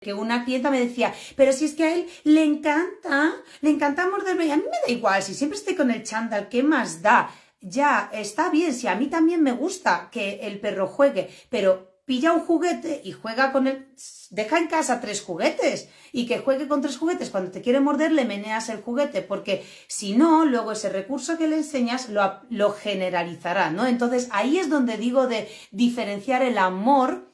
que una clienta me decía, pero si es que a él le encanta, le encanta morderme, y a mí me da igual, si siempre estoy con el chándal, ¿qué más da? Ya, está bien, si a mí también me gusta que el perro juegue, pero pilla un juguete y juega con él, deja en casa tres juguetes y que juegue con tres juguetes, cuando te quiere morder le meneas el juguete, porque si no, luego ese recurso que le enseñas lo, lo generalizará, ¿no? Entonces ahí es donde digo de diferenciar el amor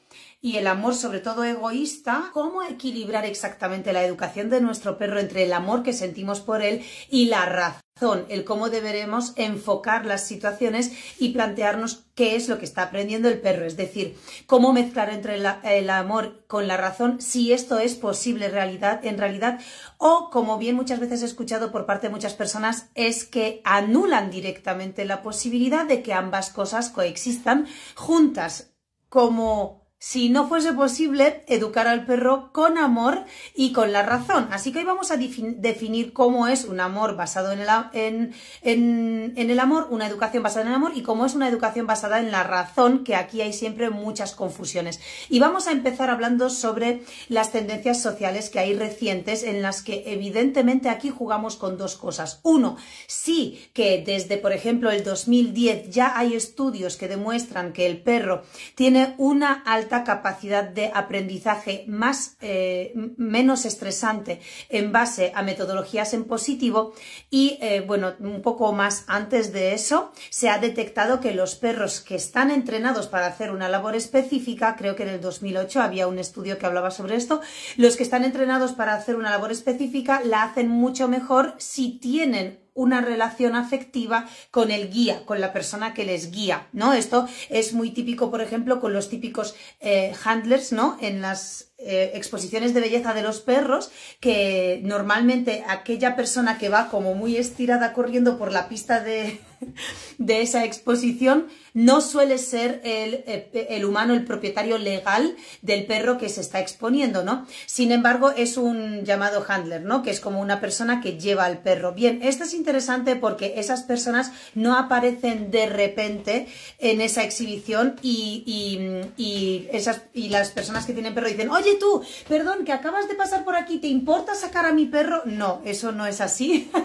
y el amor sobre todo egoísta, cómo equilibrar exactamente la educación de nuestro perro entre el amor que sentimos por él y la razón, el cómo deberemos enfocar las situaciones y plantearnos qué es lo que está aprendiendo el perro, es decir, cómo mezclar entre el, amor con la razón, si esto es posible realidad, en realidad, o como bien muchas veces he escuchado por parte de muchas personas, es que anulan directamente la posibilidad de que ambas cosas coexistan juntas como si no fuese posible educar al perro con amor y con la razón. Así que hoy vamos a definir cómo es un amor basado en el, amor, una educación basada en el amor y cómo es una educación basada en la razón, que aquí hay siempre muchas confusiones. Y vamos a empezar hablando sobre las tendencias sociales que hay recientes en las que evidentemente aquí jugamos con dos cosas. Uno, sí que desde, por ejemplo, el 2010 ya hay estudios que demuestran que el perro tiene una alta capacidad de aprendizaje más, eh, menos estresante en base a metodologías en positivo y, eh, bueno, un poco más antes de eso, se ha detectado que los perros que están entrenados para hacer una labor específica, creo que en el 2008 había un estudio que hablaba sobre esto, los que están entrenados para hacer una labor específica la hacen mucho mejor si tienen una relación afectiva con el guía, con la persona que les guía, ¿no? Esto es muy típico, por ejemplo, con los típicos eh, handlers, ¿no? En las eh, exposiciones de belleza de los perros, que normalmente aquella persona que va como muy estirada corriendo por la pista de de esa exposición, no suele ser eh, el, humano el propietario legal del perro que se está exponiendo, ¿no? Sin embargo, es un llamado handler, ¿no? Que es como una persona que lleva al perro. Bien, esto es interesante porque esas personas no aparecen de repente en esa exhibición y, y, esas, y las personas que tienen perro dicen, oye tú, perdón, que acabas de pasar por aquí, ¿te importa sacar a mi perro? No, eso no es así.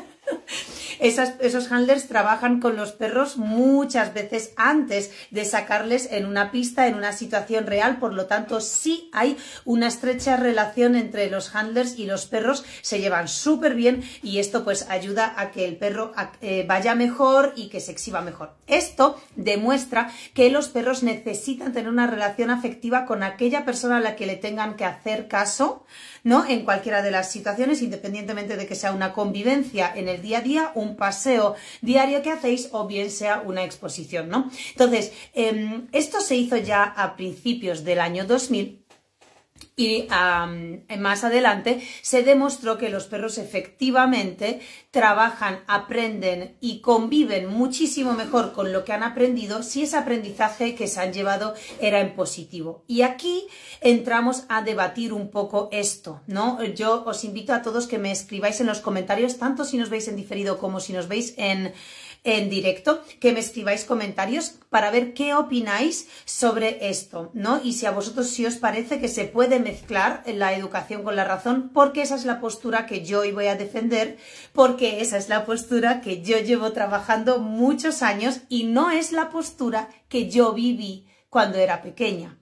esos handlers trabajan con los perros muchas veces antes de sacarles en una pista, en una situación real, por lo tanto sí hay una estrecha relación entre los handlers y los perros, se llevan súper bien y esto pues ayuda a que el perro eh, vaya mejor y que se exhiba mejor. Esto demuestra que los perros necesitan tener una relación afectiva con aquella persona a la que le tengan que hacer caso, ¿no? En cualquiera de las situaciones, independientemente de que sea una convivencia en el día a día, un paseo diario que hacéis o bien sea una exposición, ¿no? Entonces, em, esto se hizo ya a principios del año 2000 y más adelante se demostró que los perros efectivamente trabajan, aprenden y conviven muchísimo mejor con lo que han aprendido si ese aprendizaje que se han llevado era en positivo. Y aquí entramos a debatir un poco esto, ¿no? Yo os invito a todos que me escribáis en los comentarios, tanto si nos veis en diferido como si nos veis en en directo, que me escribáis comentarios para ver qué opináis sobre esto, ¿no? Y si a vosotros sí os parece que se puede mezclar la educación con la razón, porque esa es la postura que yo hoy voy a defender, porque esa es la postura que yo llevo trabajando muchos años y no es la postura que yo viví cuando era pequeña.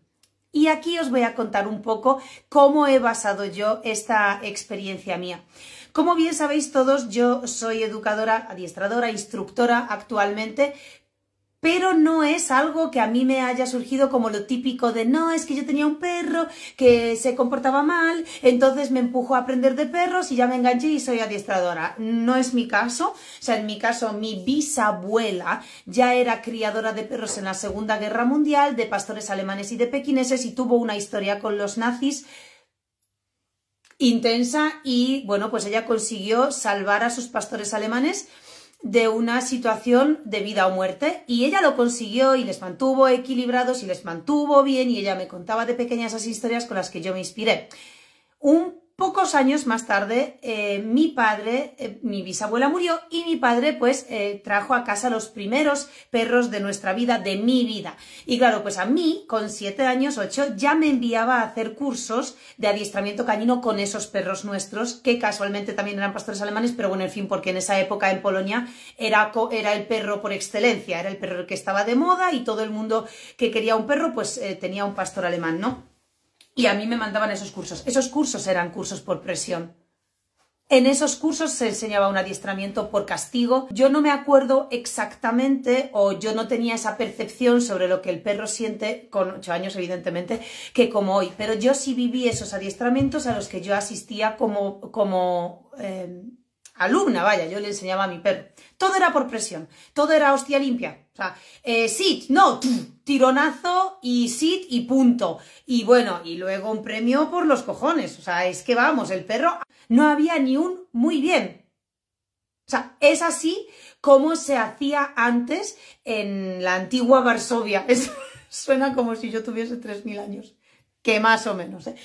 Y aquí os voy a contar un poco cómo he basado yo esta experiencia mía. Como bien sabéis todos, yo soy educadora, adiestradora, instructora actualmente, pero no es algo que a mí me haya surgido como lo típico de no, es que yo tenía un perro que se comportaba mal, entonces me empujó a aprender de perros y ya me enganché y soy adiestradora. No es mi caso, o sea, en mi caso mi bisabuela ya era criadora de perros en la Segunda Guerra Mundial, de pastores alemanes y de pequineses y tuvo una historia con los nazis intensa y bueno, pues ella consiguió salvar a sus pastores alemanes de una situación de vida o muerte y ella lo consiguió y les mantuvo equilibrados y les mantuvo bien y ella me contaba de pequeñas esas historias con las que yo me inspiré. Un Pocos años más tarde, eh, mi padre, eh, mi bisabuela murió y mi padre pues eh, trajo a casa los primeros perros de nuestra vida, de mi vida. Y claro, pues a mí, con siete años, ocho, ya me enviaba a hacer cursos de adiestramiento canino con esos perros nuestros, que casualmente también eran pastores alemanes, pero bueno, en fin, porque en esa época en Polonia era el perro por excelencia, era el perro que estaba de moda y todo el mundo que quería un perro pues tenía un pastor alemán, ¿no? y a mí me mandaban esos cursos. Esos cursos eran cursos por presión. En esos cursos se enseñaba un adiestramiento por castigo. Yo no me acuerdo exactamente o yo no tenía esa percepción sobre lo que el perro siente con ocho años, evidentemente, que como hoy. Pero yo sí viví esos adiestramientos a los que yo asistía como, como eh, alumna, vaya, yo le enseñaba a mi perro. Todo era por presión, todo era hostia limpia, o sea, eh, sit, no, tironazo y sit y punto. Y bueno, y luego un premio por los cojones. O sea, es que vamos, el perro no había ni un muy bien. O sea, es así como se hacía antes en la antigua Varsovia. suena como si yo tuviese 3.000 años, que más o menos. ¿eh?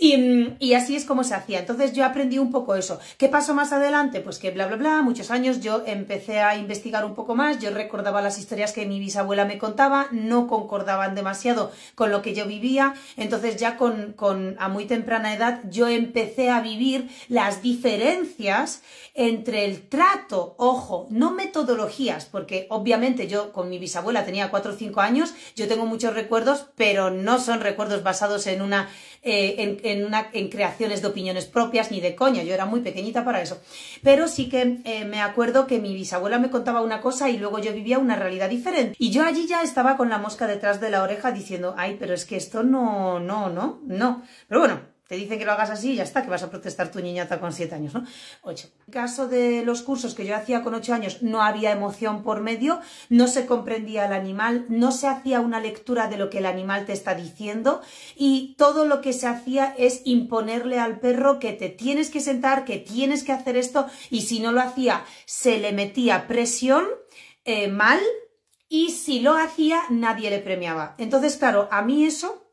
Mm, y, así es como se hacía. Entonces yo aprendí un poco eso. ¿Qué pasó más adelante? Pues que bla, bla, bla, muchos años yo empecé a investigar un poco más, yo recordaba las historias que mi bisabuela me contaba, no concordaban demasiado con lo que yo vivía, entonces ya con, a muy temprana edad yo empecé a vivir las diferencias entre el trato, ojo, no metodologías, porque obviamente yo con mi bisabuela tenía 4 o 5 años, yo tengo muchos recuerdos, pero no son recuerdos basados en una eh, en, creaciones de opiniones propias ni de coña, yo era muy pequeñita para eso. Pero sí que eh, me acuerdo que mi bisabuela me contaba una cosa y luego yo vivía una realidad diferente. Y yo allí ya estaba con la mosca detrás de la oreja diciendo, ay, pero es que esto no, no, no, no. Pero bueno, te dicen que lo hagas así y ya está, que vas a protestar tu niñata con 7 años, ¿no? 8. En el caso de los cursos que yo hacía con ocho años, no había emoción por medio, no se comprendía el animal, no se hacía una lectura de lo que el animal te está diciendo y todo lo que se hacía es imponerle al perro que te tienes que sentar, que tienes que hacer esto y si no lo hacía, se le metía presión eh, mal y si lo hacía, nadie le premiaba. Entonces, claro, a mí eso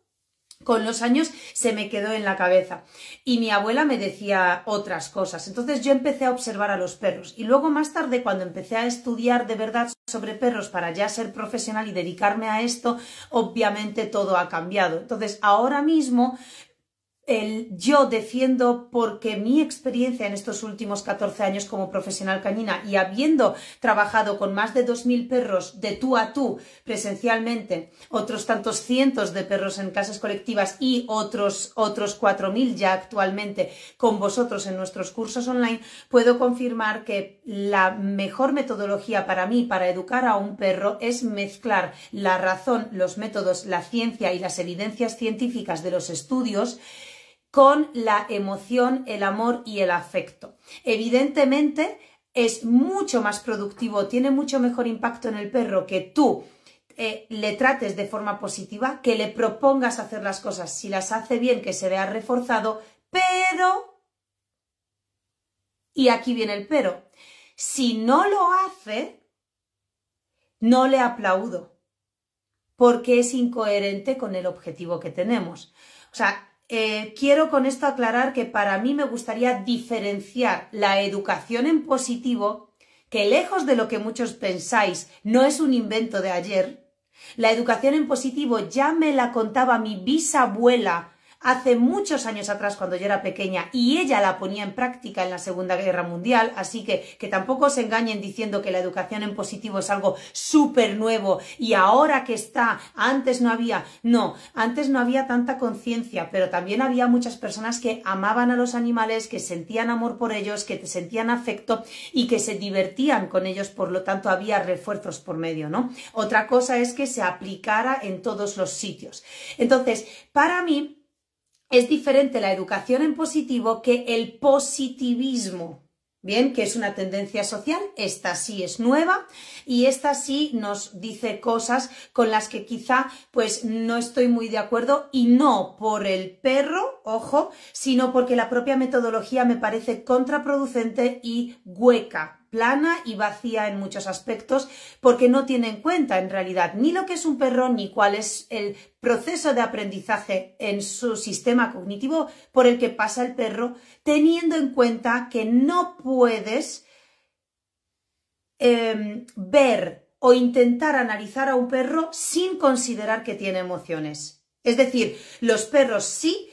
con los años se me quedó en la cabeza. Y mi abuela me decía otras cosas. Entonces yo empecé a observar a los perros. Y luego más tarde, cuando empecé a estudiar de verdad sobre perros para ya ser profesional y dedicarme a esto, obviamente todo ha cambiado. Entonces ahora mismo yo defiendo porque mi experiencia en estos últimos 14 años como profesional cañina y habiendo trabajado con más de 2.000 perros de tú a tú presencialmente, otros tantos cientos de perros en casas colectivas y otros, otros 4.000 ya actualmente con vosotros en nuestros cursos online, puedo confirmar que la mejor metodología para mí para educar a un perro es mezclar la razón, los métodos, la ciencia y las evidencias científicas de los estudios con la emoción, el amor y el afecto. Evidentemente es mucho más productivo, tiene mucho mejor impacto en el perro que tú eh, le trates de forma positiva, que le propongas hacer las cosas, si las hace bien, que se vea reforzado, pero... Y aquí viene el pero. Si no lo hace, no le aplaudo, porque es incoherente con el objetivo que tenemos. O sea, eh, quiero con esto aclarar que para mí me gustaría diferenciar la educación en positivo, que lejos de lo que muchos pensáis, no es un invento de ayer. La educación en positivo ya me la contaba mi bisabuela hace muchos años atrás cuando yo era pequeña y ella la ponía en práctica en la Segunda Guerra Mundial, así que que tampoco se engañen diciendo que la educación en positivo es algo súper nuevo y ahora que está, antes no había, no, antes no había tanta conciencia, pero también había muchas personas que amaban a los animales, que sentían amor por ellos, que sentían afecto y que se divertían con ellos, por lo tanto había refuerzos por medio, ¿no? Otra cosa es que se aplicara en todos los sitios. Entonces, para mí, es diferente la educación en positivo que el positivismo. Bien, que es una tendencia social, esta sí es nueva y esta sí nos dice cosas con las que quizá pues no estoy muy de acuerdo y no por el perro, ojo, sino porque la propia metodología me parece contraproducente y hueca, plana y vacía en muchos aspectos porque no tiene en cuenta en realidad ni lo que es un perro ni cuál es el proceso de aprendizaje en su sistema cognitivo por el que pasa el perro, teniendo en cuenta que no puedes em, ver o intentar analizar a un perro sin considerar que tiene emociones. Es decir, los perros sí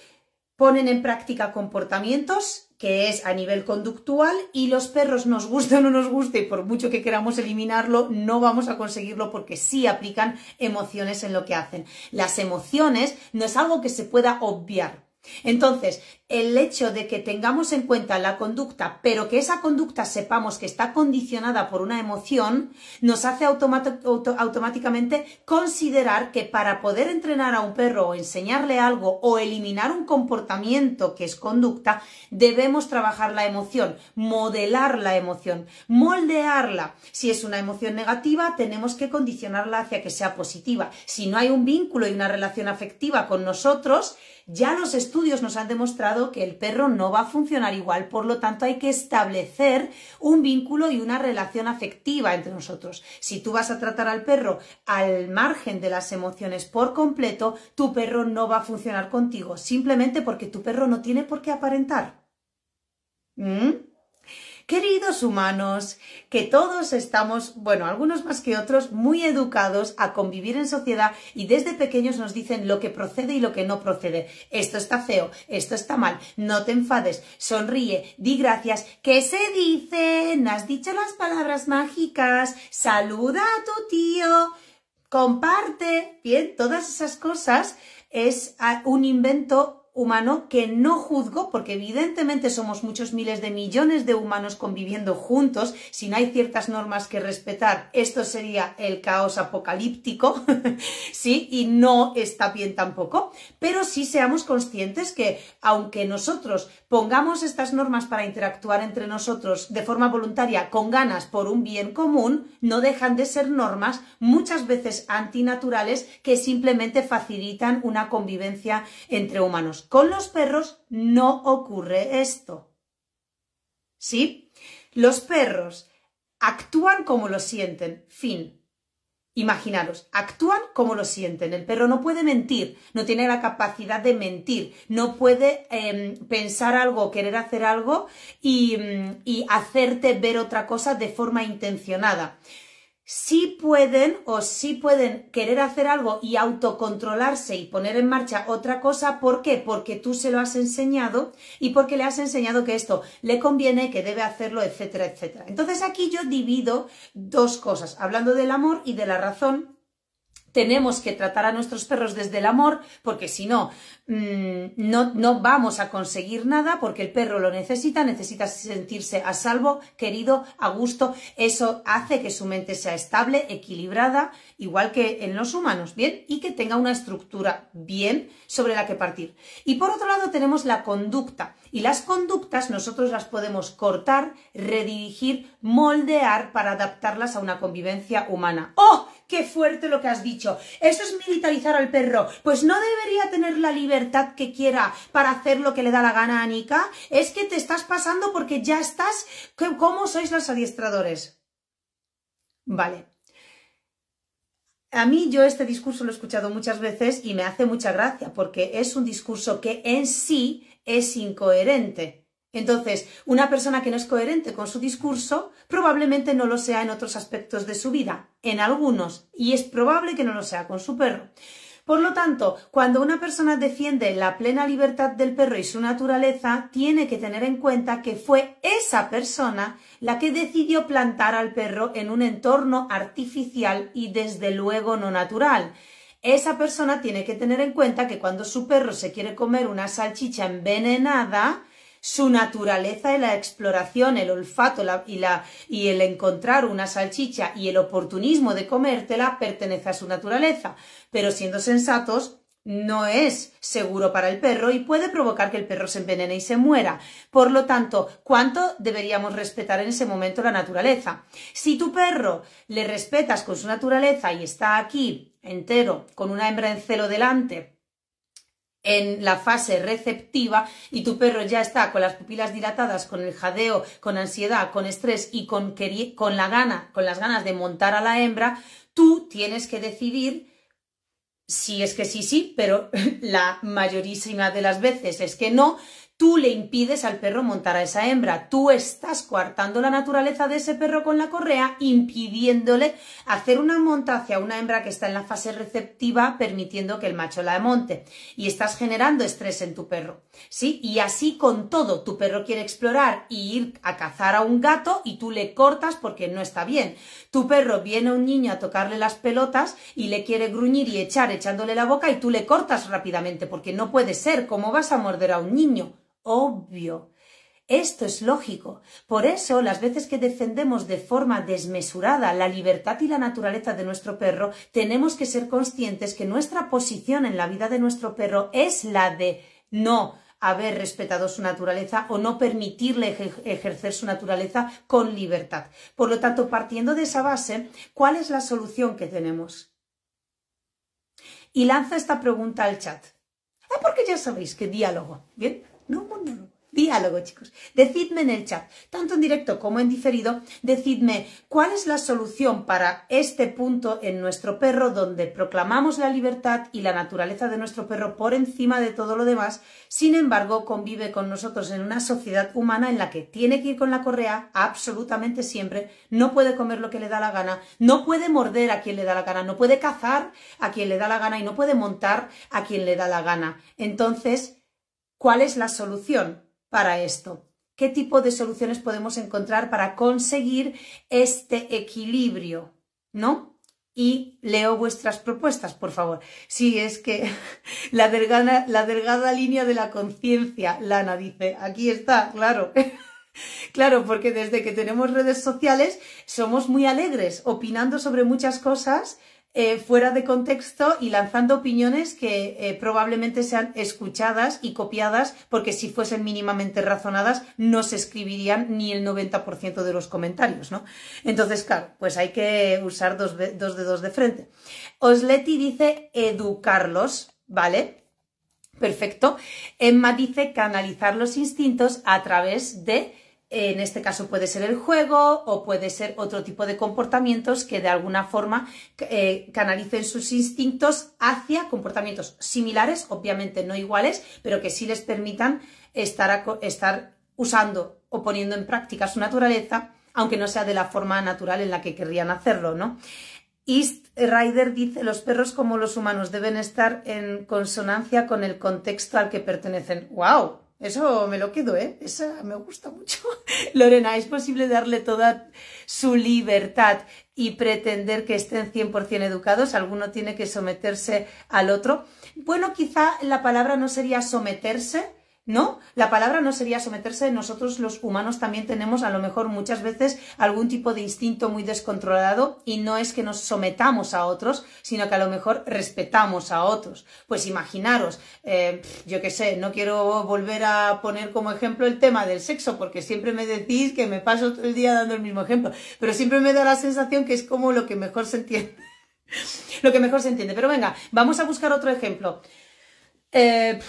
ponen en práctica comportamientos que es a nivel conductual y los perros nos guste o no nos guste, y por mucho que queramos eliminarlo, no vamos a conseguirlo porque sí aplican emociones en lo que hacen. Las emociones no es algo que se pueda obviar. Entonces, el hecho de que tengamos en cuenta la conducta, pero que esa conducta sepamos que está condicionada por una emoción, nos hace automáticamente considerar que para poder entrenar a un perro o enseñarle algo o eliminar un comportamiento que es conducta, debemos trabajar la emoción, modelar la emoción, moldearla. Si es una emoción negativa, tenemos que condicionarla hacia que sea positiva. Si no hay un vínculo y una relación afectiva con nosotros, ya los estudios nos han demostrado que el perro no va a funcionar igual, por lo tanto hay que establecer un vínculo y una relación afectiva entre nosotros. Si tú vas a tratar al perro al margen de las emociones por completo, tu perro no va a funcionar contigo, simplemente porque tu perro no tiene por qué aparentar. ¿Mm? Queridos humanos, que todos estamos, bueno, algunos más que otros, muy educados a convivir en sociedad y desde pequeños nos dicen lo que procede y lo que no procede. Esto está feo, esto está mal, no te enfades, sonríe, di gracias, ¿qué se dice? Has dicho las palabras mágicas, saluda a tu tío, comparte, bien, todas esas cosas es ah, un invento humano que no juzgo, porque evidentemente somos muchos miles de millones de humanos conviviendo juntos, si no hay ciertas normas que respetar, esto sería el caos apocalíptico, ¿sí? Y no está bien tampoco, pero sí seamos conscientes que aunque nosotros pongamos estas normas para interactuar entre nosotros de forma voluntaria con ganas por un bien común, no dejan de ser normas muchas veces antinaturales que simplemente facilitan una convivencia entre humanos. Con los perros no ocurre esto. ¿Sí? Los perros actúan como lo sienten. Fin. Imaginaros, actúan como lo sienten. El perro no puede mentir, no tiene la capacidad de mentir, no puede em, pensar algo, querer hacer algo mm, y hacerte ver otra cosa de forma intencionada. Si pueden o si pueden querer hacer algo y autocontrolarse y poner en marcha otra cosa. ¿Por qué? Porque tú se lo has enseñado y porque le has enseñado que esto le conviene, que debe hacerlo, etcétera, etcétera. Entonces aquí yo divido dos cosas, hablando del amor y de la razón tenemos que tratar a nuestros perros desde el amor, porque si no, mm, no, no vamos a conseguir nada, porque el perro lo necesita, necesita sentirse a salvo, querido, a gusto. Eso hace que su mente sea estable, equilibrada igual que en los humanos, ¿bien? Y que tenga una estructura bien sobre la que partir. Y por otro lado tenemos la conducta. Y las conductas nosotros las podemos cortar, redirigir, moldear para adaptarlas a una convivencia humana. ¡Oh! ¡Qué fuerte lo que has dicho! Eso es militarizar al perro. Pues no debería tener la libertad que quiera para hacer lo que le da la gana a Es que te estás pasando porque ya estás... ¿Cómo sois los adiestradores? Vale a mí yo este discurso lo he escuchado muchas veces y me hace mucha gracia porque es un discurso que en sí es incoherente. Entonces, una persona que no es coherente con su discurso probablemente no lo sea en otros aspectos de su vida, en algunos, y es probable que no lo sea con su perro. Por lo tanto, cuando una persona defiende la plena libertad del perro y su naturaleza, tiene que tener en cuenta que fue esa persona la que decidió plantar al perro en un entorno artificial y desde luego no natural. Esa persona tiene que tener en cuenta que cuando su perro se quiere comer una salchicha envenenada, su naturaleza en la exploración, el olfato y, y el encontrar una salchicha y el oportunismo de comértela pertenece a su naturaleza. Pero siendo sensatos, no es seguro para el perro y puede provocar que el perro se envenene y se muera. Por lo tanto, ¿cuánto deberíamos respetar en ese momento la naturaleza? Si tu perro le respetas con su naturaleza y está aquí entero, con una hembra en celo delante, en la fase receptiva y tu perro ya está con las pupilas dilatadas, con el jadeo, con ansiedad, con estrés y con, la gana, con las ganas de montar a la hembra, tú tienes que decidir si es que sí, sí, pero la mayorísima de las veces es que no, Tú le impides al perro montar a esa hembra. Tú estás coartando la naturaleza de ese perro con la correa, impidiéndole hacer una monta hacia una hembra que está en la fase receptiva, permitiendo que el macho la monte. Y estás generando estrés en tu perro. ¿Sí? Y así con todo. Tu perro quiere explorar y ir a cazar a un gato y tú le cortas porque no está bien. Tu perro viene a un niño a tocarle las pelotas y le quiere gruñir y echar echándole la boca y tú le cortas rápidamente porque no puede ser. ¿Cómo vas a morder a un niño? obvio. Esto es lógico. Por eso, las veces que defendemos de forma desmesurada la libertad y la naturaleza de nuestro perro, tenemos que ser conscientes que nuestra posición en la vida de nuestro perro es la de no haber respetado su naturaleza o no permitirle ejercer su naturaleza con libertad. Por lo tanto, partiendo de esa base, ¿cuál es la solución que tenemos? Y lanza esta pregunta al chat. Ah, porque ya sabéis que diálogo. Bien, no Diálogo, chicos. Decidme en el chat, tanto en directo como en diferido, decidme cuál es la solución para este punto en nuestro perro donde proclamamos la libertad y la naturaleza de nuestro perro por encima de todo lo demás, sin embargo convive con nosotros en una sociedad humana en la que tiene que ir con la correa absolutamente siempre, no puede comer lo que le da la gana, no puede morder a quien le da la gana, no puede cazar a quien le da la gana y no puede montar a quien le da la gana. Entonces, cuál es la solución para esto. ¿Qué tipo de soluciones podemos encontrar para conseguir este equilibrio? ¿No? Y leo vuestras propuestas, por favor. Sí, es que la delgada, la delgada línea de la conciencia, Lana dice, aquí está, claro. Claro, porque desde que tenemos redes sociales somos muy alegres, opinando sobre muchas cosas eh, fuera de contexto y lanzando opiniones que eh, probablemente sean escuchadas y copiadas, porque si fuesen mínimamente razonadas no se escribirían ni el 90% de los comentarios, ¿no? Entonces, claro, pues hay que usar dos, dos dedos de frente. Osleti dice educarlos, ¿vale? Perfecto. Emma dice canalizar los instintos a través de en este caso puede ser el juego o puede ser otro tipo de comportamientos que de alguna forma eh, canalicen sus instintos hacia comportamientos similares, obviamente no iguales, pero que sí les permitan estar, usando o poniendo en práctica su naturaleza, aunque no sea de la forma natural en la que querrían hacerlo, ¿no? East Rider dice, los perros como los humanos deben estar en consonancia con el contexto al que pertenecen. ¡Wow! Eso me lo quedo, ¿eh? Esa me gusta mucho. Lorena, ¿es posible darle toda su libertad y pretender que estén 100% educados? ¿Alguno tiene que someterse al otro? Bueno, quizá la palabra no sería someterse, ¿no? La palabra no sería someterse, nosotros los humanos también tenemos a lo mejor muchas veces algún tipo de instinto muy descontrolado y no es que nos sometamos a otros, sino que a lo mejor respetamos a otros. Pues imaginaros, eh, yo qué sé, no quiero volver a poner como ejemplo el tema del sexo, porque siempre me decís que me paso todo el día dando el mismo ejemplo, pero siempre me da la sensación que es como lo que mejor se entiende. lo que mejor se entiende. Pero venga, vamos a buscar otro ejemplo. Eh,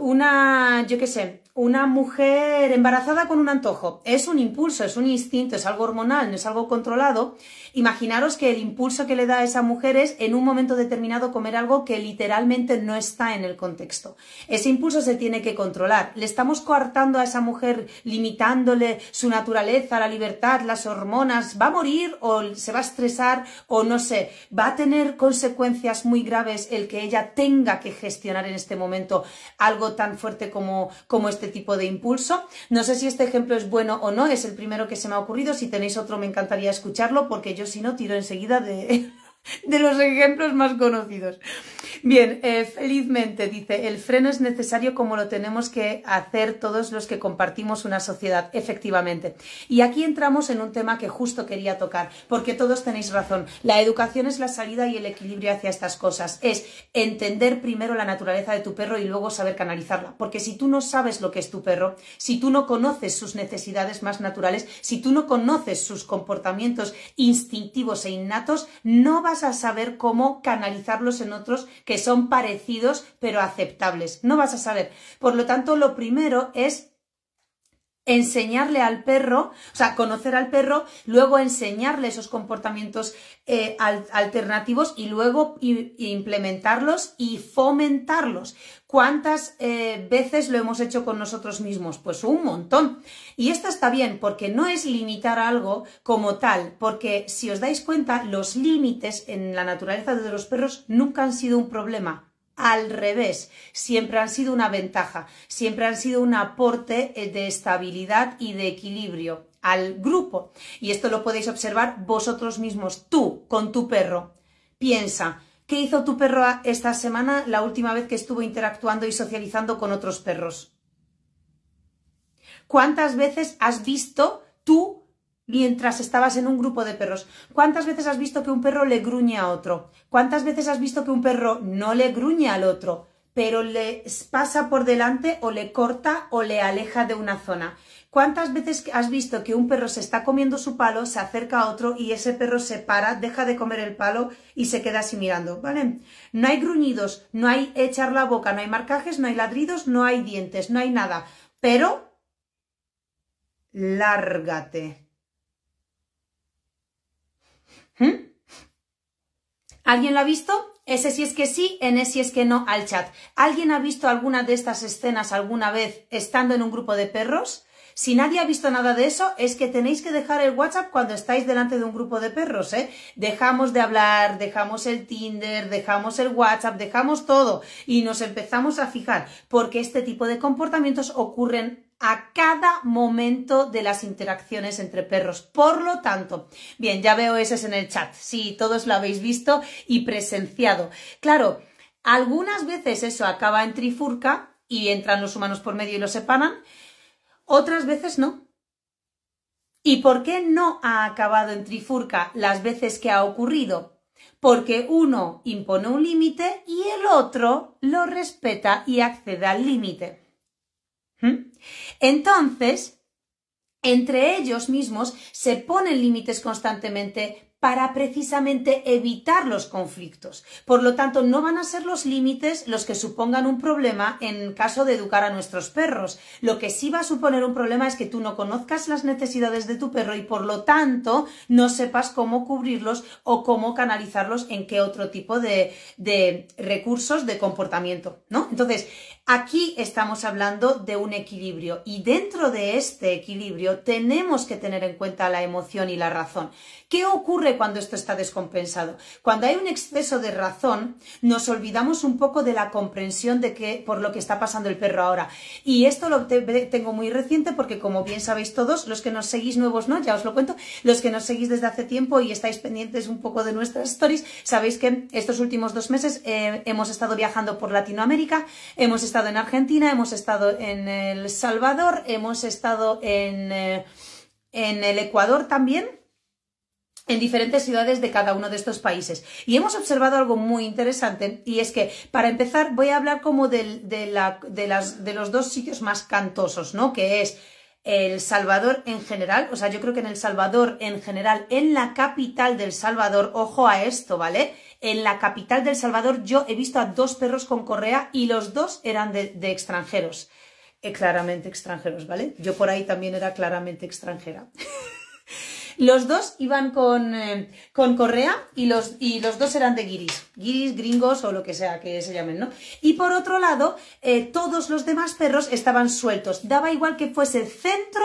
una, yo qué sé, una mujer embarazada con un antojo. Es un impulso, es un instinto, es algo hormonal, no es algo controlado. Imaginaros que el impulso que le da a esa mujer es en un momento determinado comer algo que literalmente no está en el contexto. Ese impulso se tiene que controlar. Le estamos coartando a esa mujer, limitándole su naturaleza, la libertad, las hormonas. Va a morir o se va a estresar o no sé. Va a tener consecuencias muy graves el que ella tenga que gestionar en este momento algo tan fuerte como, como este este tipo de impulso. No sé si este ejemplo es bueno o no, es el primero que se me ha ocurrido. Si tenéis otro me encantaría escucharlo porque yo si no tiro enseguida de de los ejemplos más conocidos. Bien, eh, felizmente dice, el freno es necesario como lo tenemos que hacer todos los que compartimos una sociedad, efectivamente. Y aquí entramos en un tema que justo quería tocar, porque todos tenéis razón. La educación es la salida y el equilibrio hacia estas cosas. Es entender primero la naturaleza de tu perro y luego saber canalizarla. Porque si tú no sabes lo que es tu perro, si tú no conoces sus necesidades más naturales, si tú no conoces sus comportamientos instintivos e innatos, no vas a saber cómo canalizarlos en otros que son parecidos pero aceptables. No vas a saber. Por lo tanto, lo primero es enseñarle al perro, o sea, conocer al perro, luego enseñarle esos comportamientos eh, alternativos y luego implementarlos y fomentarlos. ¿Cuántas eh, veces lo hemos hecho con nosotros mismos? Pues un montón. Y esto está bien porque no es limitar algo como tal, porque si os dais cuenta, los límites en la naturaleza de los perros nunca han sido un problema al revés, siempre han sido una ventaja, siempre han sido un aporte eh, de estabilidad y de equilibrio al grupo. Y esto lo podéis observar vosotros mismos, tú con tu perro. Piensa, ¿qué hizo tu perro ah, esta semana la última vez que estuvo interactuando y socializando con otros perros? ¿Cuántas veces has visto tú mientras estabas en un grupo de perros. ¿Cuántas veces has visto que un perro le gruñe a otro? ¿Cuántas veces has visto que un perro no le gruñe al otro, pero le pasa por delante o le corta o le aleja de una zona? ¿Cuántas veces has visto que un perro se está comiendo su palo, se acerca a otro y ese perro se para, deja de comer el palo y se queda así mirando? ¿Vale? No hay gruñidos, no hay echar la boca, no hay marcajes, no hay ladridos, no hay dientes, no hay nada. Pero lárgate. ¿Mm? ¿Alguien lo ha visto? Ese sí es que sí, en ese si es que no al chat. ¿Alguien ha visto alguna de estas escenas alguna vez estando en un grupo de perros? Si nadie ha visto nada de eso, es que tenéis que dejar el WhatsApp cuando estáis delante de un grupo de perros, ¿eh? Dejamos de hablar, dejamos el Tinder, dejamos el WhatsApp, dejamos todo y nos empezamos a fijar porque este tipo de comportamientos ocurren a cada momento de las interacciones entre perros. Por lo tanto, bien, ya veo ese en el chat. Sí, todos lo habéis visto y presenciado. Claro, algunas veces eso acaba en trifurca y entran los humanos por medio y lo separan, otras veces no. ¿Y por qué no ha acabado en trifurca las veces que ha ocurrido? Porque uno impone un límite y el otro lo respeta y accede al límite. ¿Mm? Entonces, entre ellos mismos se ponen límites constantemente para precisamente evitar los conflictos. Por lo tanto, no van a ser los límites los que supongan un problema en caso de educar a nuestros perros. Lo que sí va a suponer un problema es que tú no conozcas las necesidades de tu perro y por lo tanto no sepas cómo cubrirlos o cómo canalizarlos en qué otro tipo de, recursos de comportamiento, ¿no? Entonces, Aquí estamos hablando de un equilibrio y dentro de este equilibrio tenemos que tener en cuenta la emoción y la razón. ¿Qué ocurre cuando esto está descompensado? Cuando hay un exceso de razón, nos olvidamos un poco de la comprensión de que por lo que está pasando el perro ahora. Y esto lo tengo muy reciente porque como bien sabéis todos, los que nos seguís nuevos, ¿no? Ya os lo cuento, los que nos seguís desde hace tiempo y estáis pendientes un poco de nuestras stories, sabéis que estos últimos dos meses eh, hemos estado viajando por Latinoamérica, hemos estado en Argentina, hemos estado en El Salvador, hemos estado en, eh, en el Ecuador también, en diferentes ciudades de cada uno de estos países. Y hemos observado algo muy interesante, y es que, para empezar, voy a hablar como de, la, de, las, de los dos sitios más cantosos, ¿no? Que es El Salvador en general, o sea, yo creo que en El Salvador en general, en la capital del Salvador, ojo a esto, ¿vale? En la capital del Salvador yo he visto a dos perros con correa y los dos eran de, extranjeros. Eh, claramente extranjeros, ¿vale? Yo por ahí también era claramente extranjera. los dos iban con, eh, con correa y los, y los, dos eran de guiris, guiris, gringos o lo que sea que se llamen, ¿no? Y por otro lado, eh, todos los demás perros estaban sueltos. Daba igual que fuese centro,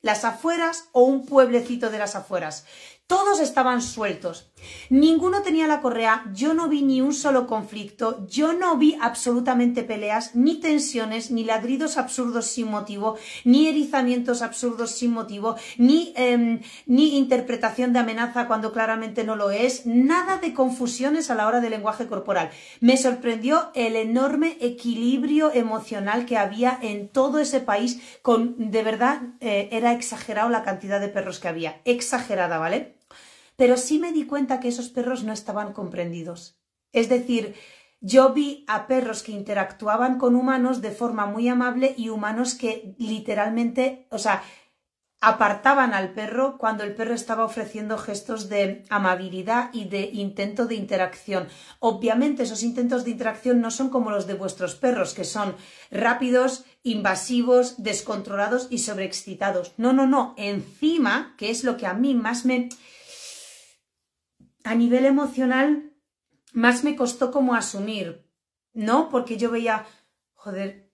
las afueras o un pueblecito de las afueras. Todos estaban sueltos. Ninguno tenía la correa, yo no vi ni un solo conflicto, yo no vi absolutamente peleas, ni tensiones, ni ladridos absurdos sin motivo, ni erizamientos absurdos sin motivo, em, ni, interpretación de amenaza cuando claramente no lo es, nada de confusiones a la hora del lenguaje corporal. Me sorprendió el enorme equilibrio emocional que había en todo ese país, con de verdad eh, era exagerado la cantidad de perros que había, exagerada, ¿vale? pero sí me di cuenta que esos perros no estaban comprendidos. Es decir, yo vi a perros que interactuaban con humanos de forma muy amable y humanos que literalmente, o sea, apartaban al perro cuando el perro estaba ofreciendo gestos de amabilidad y de intento de interacción. Obviamente esos intentos de interacción no son como los de vuestros perros, que son rápidos, invasivos, descontrolados y sobreexcitados. No, no, no. Encima, que es lo que a mí más me a nivel emocional más me costó como asumir, ¿no? Porque yo veía, joder,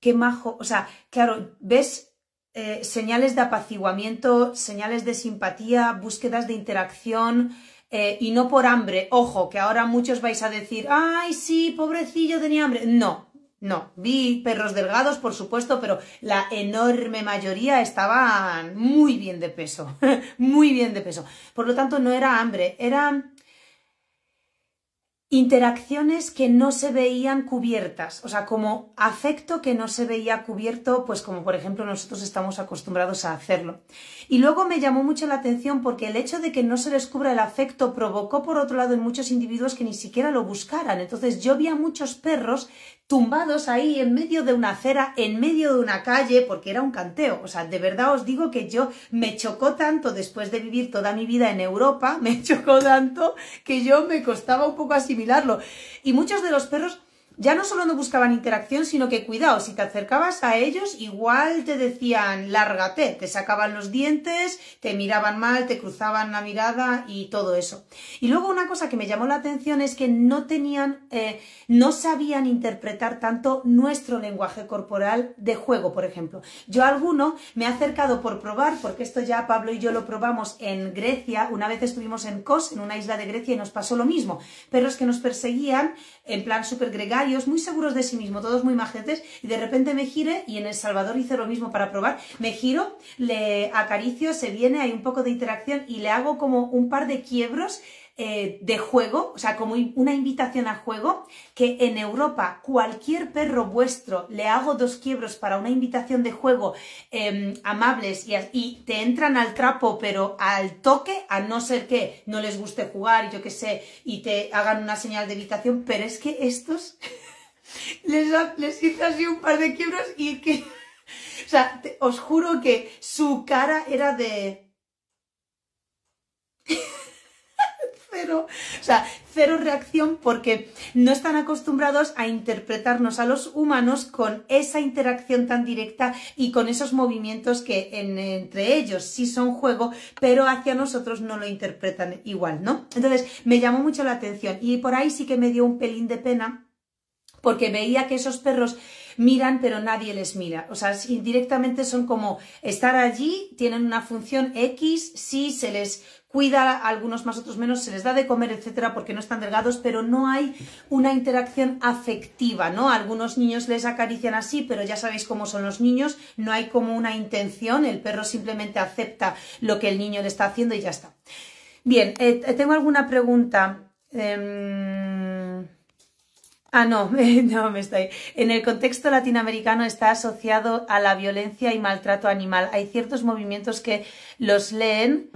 qué majo, o sea, claro, ves eh, señales de apaciguamiento, señales de simpatía, búsquedas de interacción, eh, y no por hambre. Ojo, que ahora muchos vais a decir, ay, sí, pobrecillo, tenía hambre. No, no, vi perros delgados, por supuesto, pero la enorme mayoría estaban muy bien de peso, muy bien de peso. Por lo tanto, no era hambre, eran interacciones que no se veían cubiertas, o sea, como afecto que no se veía cubierto, pues como por ejemplo nosotros estamos acostumbrados a hacerlo. Y luego me llamó mucho la atención porque el hecho de que no se descubra el afecto provocó por otro lado en muchos individuos que ni siquiera lo buscaran. Entonces yo vi a muchos perros tumbados ahí en medio de una acera, en medio de una calle, porque era un canteo. O sea, de verdad os digo que yo me chocó tanto después de vivir toda mi vida en Europa, me chocó tanto que yo me costaba un poco así y muchos de los perros ya no solo no buscaban interacción, sino que cuidado, si te acercabas a ellos, igual te decían lárgate, te sacaban los dientes, te miraban mal, te cruzaban la mirada y todo eso. Y luego una cosa que me llamó la atención es que no tenían, eh, no sabían interpretar tanto nuestro lenguaje corporal de juego, por ejemplo. Yo alguno me he acercado por probar, porque esto ya Pablo y yo lo probamos en Grecia, una vez estuvimos en Kos, en una isla de Grecia, y nos pasó lo mismo. pero Perros que nos perseguían en plan super gregario muy seguros de sí mismos, todos muy majetes, y de repente me gire, y en El Salvador hice lo mismo para probar, me giro, le acaricio, se viene, hay un poco de interacción y le hago como un par de quiebros eh, de juego, o sea, como una invitación a juego, que en Europa cualquier perro vuestro le hago dos quiebros para una invitación de juego em, amables y, te entran al trapo, pero al toque, a no ser que no les guste jugar, yo qué sé, y te hagan una señal de invitación, pero es que estos les, les hice así un par de quiebros y que... o sea, os juro que su cara era de cero. O sea, cero reacción porque no están acostumbrados a interpretarnos a los humanos con esa interacción tan directa y con esos movimientos que entre ellos sí son juego, pero hacia nosotros no lo interpretan igual, ¿no? Entonces, me llamó mucho la atención y por ahí sí que me dio un pelín de pena porque veía que esos perros miran pero nadie les mira. O sea, indirectamente son como estar allí, tienen una función X, sí se les cuida, algunos más, otros menos, se les da de comer, etcétera, porque no están delgados, pero no hay una interacción afectiva, ¿no? Algunos niños les acarician así, pero ya sabéis cómo son los niños, no hay como una intención, el perro simplemente acepta lo que el niño le está haciendo y ya está. Bien, eh, tengo alguna pregunta. Em, Ah, no, no me estoy. En el contexto latinoamericano está asociado a la violencia y maltrato animal. Hay ciertos movimientos que los leen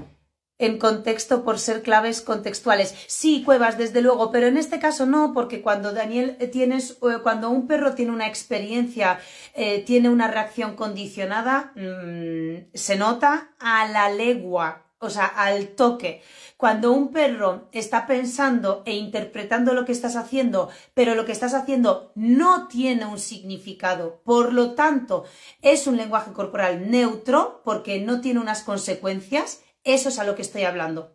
en contexto por ser claves contextuales. Sí, cuevas, desde luego, pero en este caso no, porque cuando Daniel eh, tienes, cuando un perro tiene una experiencia, eh, tiene una reacción condicionada, mm, se nota a la legua o sea, al toque. Cuando un perro está pensando e interpretando lo que estás haciendo, pero lo que estás haciendo no tiene un significado, por lo tanto, es un lenguaje corporal neutro porque no tiene unas consecuencias, eso es a lo que estoy hablando.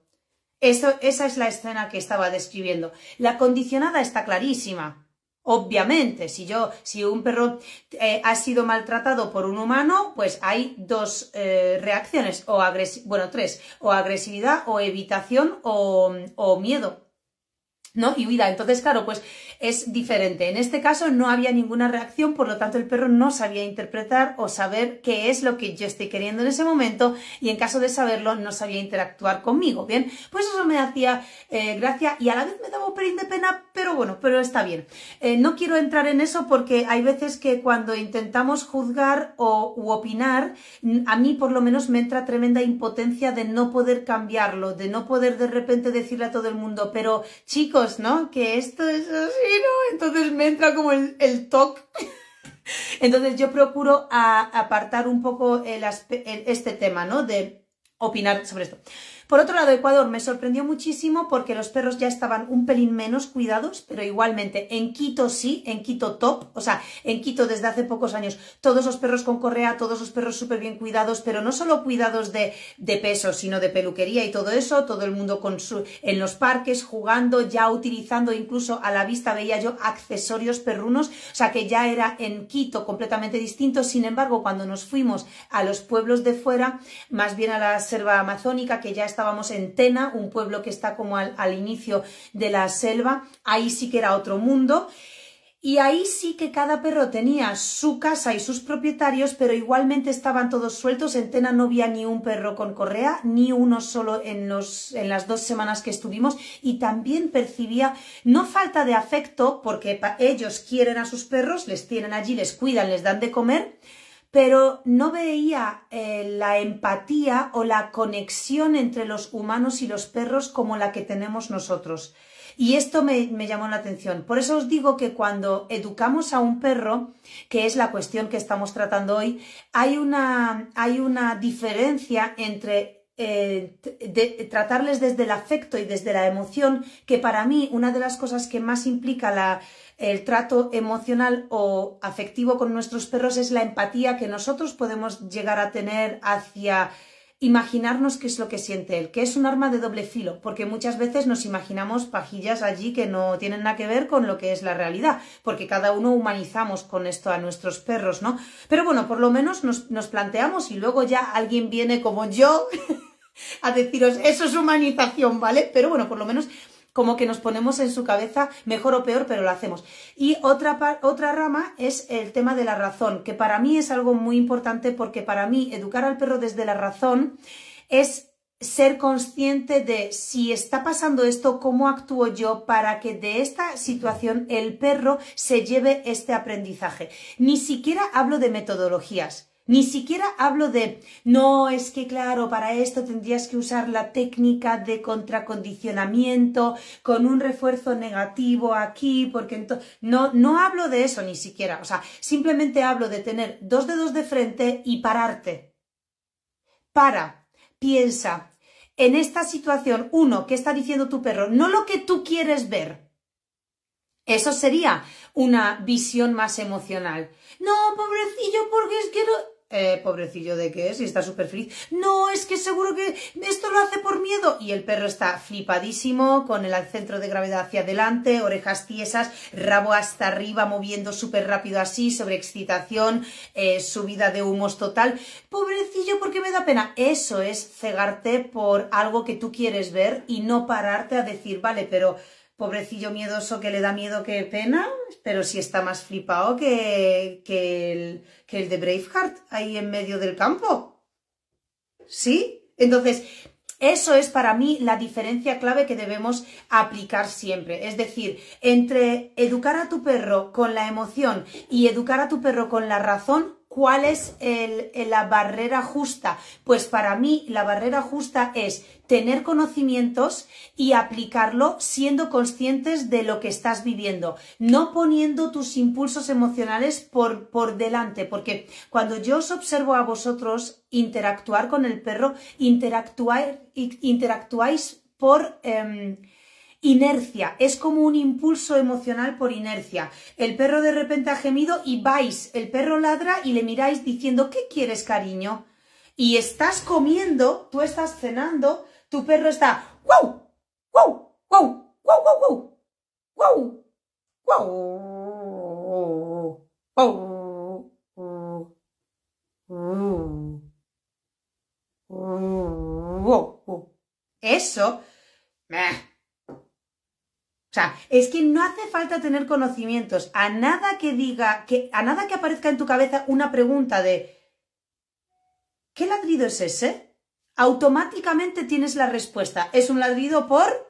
esa es la escena que estaba describiendo. La condicionada está clarísima. Obviamente, si yo, si un perro eh, ha sido maltratado por un humano, pues hay dos eh, reacciones, o bueno, tres, o agresividad, o evitación, o, o miedo, ¿no? Y huida. Entonces, claro, pues es diferente. En este caso no había ninguna reacción, por lo tanto el perro no sabía interpretar o saber qué es lo que yo estoy queriendo en ese momento y en caso de saberlo no sabía interactuar conmigo. Bien, pues eso me hacía eh, gracia y a la vez me daba un pelín de pena, pero bueno, pero está bien. Eh, no quiero entrar en eso porque hay veces que cuando intentamos juzgar o opinar, a mí por lo menos me entra tremenda impotencia de no poder cambiarlo, de no poder de repente decirle a todo el mundo, pero chicos, ¿no? Que esto es así entonces me entra como el, el toque. Entonces yo procuro apartar un poco este tema, ¿no? De opinar sobre esto. Por otro lado, Ecuador me sorprendió muchísimo porque los perros ya estaban un pelín menos cuidados, pero igualmente en Quito sí, en Quito top, o sea, en Quito desde hace pocos años, todos los perros con correa, todos los perros súper bien cuidados, pero no solo cuidados de, peso, sino de peluquería y todo eso, todo el mundo con en los parques jugando, ya utilizando incluso a la vista veía yo accesorios perrunos, o sea que ya era en Quito completamente distinto, sin embargo, cuando nos fuimos a los pueblos de fuera, más bien a la selva amazónica, que ya está estábamos en Tena, un pueblo que está como al, al inicio de la selva, ahí sí que era otro mundo. Y ahí sí que cada perro tenía su casa y sus propietarios, pero igualmente estaban todos sueltos. En Tena no había ni un perro con correa, ni uno solo en, en las dos semanas que estuvimos. Y también percibía no falta de afecto, porque ellos quieren a sus perros, les tienen allí, les cuidan, les dan de comer, pero no veía eh, la empatía o la conexión entre los humanos y los perros como la que tenemos nosotros. Y esto me, llamó la atención. Por eso os digo que cuando educamos a un perro, que es la cuestión que estamos tratando hoy, hay una diferencia entre eh, tratarles desde el afecto y desde la emoción, que para mí una de las cosas que más implica el trato emocional o afectivo con nuestros perros es la empatía que nosotros podemos llegar a tener hacia imaginarnos qué es lo que siente él, que es un arma de doble filo, porque muchas veces nos imaginamos pajillas allí que no tienen nada que ver con lo que es la realidad, porque cada uno humanizamos con esto a nuestros perros, ¿no? Pero bueno, por lo menos nos, nos planteamos y luego ya alguien viene como yo a deciros, eso es humanización, ¿vale? Pero bueno, por lo menos como que nos ponemos en su cabeza, mejor o peor, pero lo hacemos. Y otra, rama es el tema de la razón, que para mí es algo muy importante porque para mí educar al perro desde la razón es ser consciente de si está pasando esto, cómo actúo yo para que de esta situación el perro se lleve este aprendizaje. Ni siquiera hablo de metodologías. Ni siquiera hablo de, no, es que claro, para esto tendrías que usar la técnica de contracondicionamiento con un refuerzo negativo aquí, porque no, no hablo de eso ni siquiera, o sea, simplemente hablo de tener dos dedos de frente y pararte. Para, piensa, en esta situación, uno, ¿qué está diciendo tu perro? No lo que tú quieres ver, eso sería una visión más emocional. No, pobrecillo, porque es que no... Eh, pobrecillo de qué es y está súper feliz. No, es que seguro que esto lo hace por miedo. Y el perro está flipadísimo, con el centro de gravedad hacia adelante, orejas tiesas, rabo hasta arriba, moviendo súper rápido así, sobre excitación, eh, subida de humos total. Pobrecillo, porque me da pena. Eso es cegarte por algo que tú quieres ver y no pararte a decir, vale, pero pobrecillo miedoso que le da miedo que pena, pero si está más flipado que, que, el, que el de Braveheart ahí en medio del campo. ¿Sí? Entonces, eso es para mí la diferencia clave que debemos aplicar siempre. Es decir, entre educar a tu perro con la emoción y educar a tu perro con la razón, ¿Cuál es la barrera justa? Pues para mí la barrera justa es tener conocimientos y aplicarlo siendo conscientes de lo que estás viviendo, no poniendo tus impulsos emocionales por, por delante, porque cuando yo os observo a vosotros interactuar con el perro, interactuar, interactuáis por... Em, Inercia, es como un impulso emocional por inercia. El perro de repente ha gemido y vais, el perro ladra y le miráis diciendo, ¿qué quieres, cariño? Y estás comiendo, tú estás cenando, tu perro está, wow, wow, wow, wow, wow, wow, wow, wow. Eso, o sea, es que no hace falta tener conocimientos. A nada que diga, que, a nada que aparezca en tu cabeza una pregunta de ¿qué ladrido es ese? Automáticamente tienes la respuesta. Es un ladrido por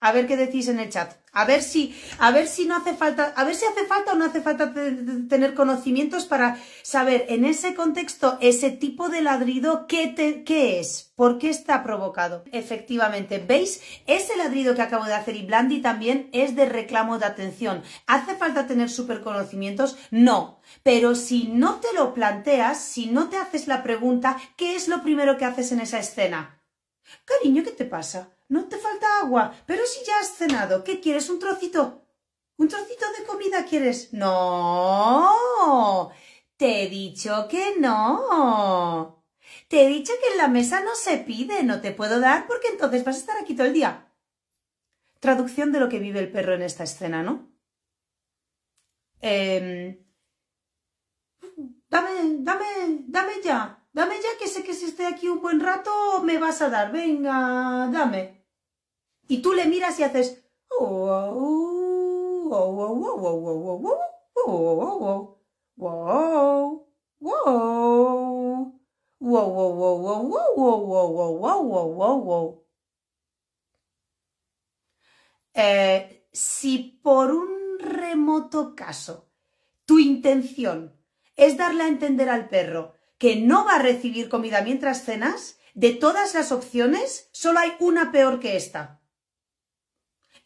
a ver qué decís en el chat. A ver si, a ver si no hace falta, a ver si hace falta o no hace falta tener conocimientos para saber en ese contexto, ese tipo de ladrido, qué, qué es, por qué está provocado. Efectivamente, ¿veis? Ese ladrido que acabo de hacer y Blandi también es de reclamo de atención. ¿Hace falta tener super conocimientos? No. Pero si no te lo planteas, si no te haces la pregunta, ¿qué es lo primero que haces en esa escena? Cariño, ¿qué te pasa? no te falta agua, pero si ya has cenado, ¿qué quieres? ¿Un trocito? ¿Un trocito de comida quieres? No, te he dicho que no. Te he dicho que en la mesa no se pide, no te puedo dar porque entonces vas a estar aquí todo el día. Traducción de lo que vive el perro en esta escena, ¿no? Em, dame, dame, dame ya, dame ya que sé que si estoy aquí un buen rato me vas a dar, venga, dame. Y tú le miras y haces... si por un remoto caso tu intención es darle a entender al perro que no va a recibir comida mientras cenas, de todas las opciones, solo hay una peor que esta.